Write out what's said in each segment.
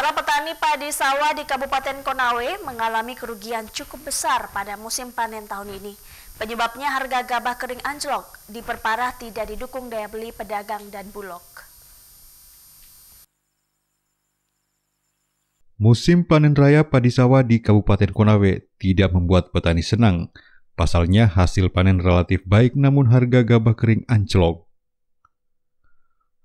Para petani padi sawah di Kabupaten Konawe mengalami kerugian cukup besar pada musim panen tahun ini. Penyebabnya harga gabah kering anjlok, diperparah tidak didukung daya beli pedagang dan bulog. Musim panen raya padi sawah di Kabupaten Konawe tidak membuat petani senang. Pasalnya hasil panen relatif baik namun harga gabah kering anjlok.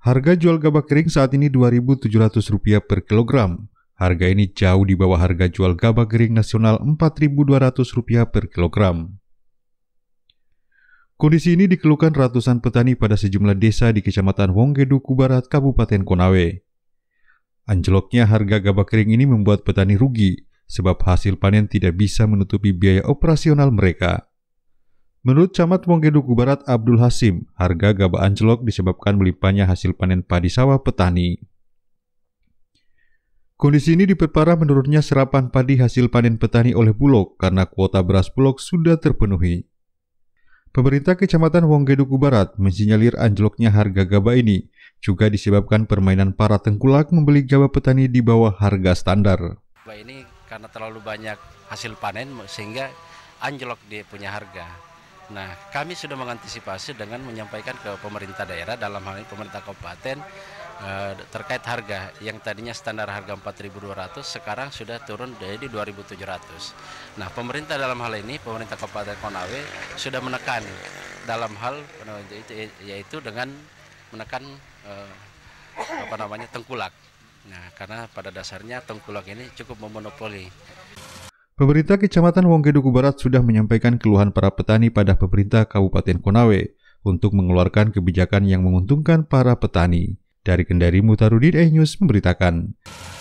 Harga jual gabah kering saat ini Rp2.700 per kilogram. Harga ini jauh di bawah harga jual gabah kering nasional Rp4.200 per kilogram. Kondisi ini dikeluhkan ratusan petani pada sejumlah desa di Kecamatan Wonggedu, Kubarat, Kabupaten Konawe. Anjloknya harga gabah kering ini membuat petani rugi, sebab hasil panen tidak bisa menutupi biaya operasional mereka. Menurut Camat Wonggeduku Barat Abdul Hasim, harga gabah anjlok disebabkan melimpahnya hasil panen padi sawah petani. Kondisi ini diperparah menurutnya serapan padi hasil panen petani oleh Bulog karena kuota beras Bulog sudah terpenuhi. Pemerintah Kecamatan Wonggeduku Barat mensinyalir anjloknya harga gabah ini juga disebabkan permainan para tengkulak membeli gabah petani di bawah harga standar. Ini karena terlalu banyak hasil panen sehingga anjlok dia punya harga Nah, kami sudah mengantisipasi dengan menyampaikan ke pemerintah daerah dalam hal ini pemerintah kabupaten eh, terkait harga yang tadinya standar harga 4.200 sekarang sudah turun jadi 2.700. Nah, pemerintah dalam hal ini pemerintah kabupaten Konawe sudah menekan dalam hal yaitu dengan menekan eh, apa namanya tengkulak. Nah, karena pada dasarnya tengkulak ini cukup memonopoli. Pemerintah Kecamatan Wonggeduku Barat sudah menyampaikan keluhan para petani pada pemerintah Kabupaten Konawe untuk mengeluarkan kebijakan yang menguntungkan para petani. Dari Kendari Mutarudin eh news memberitakan.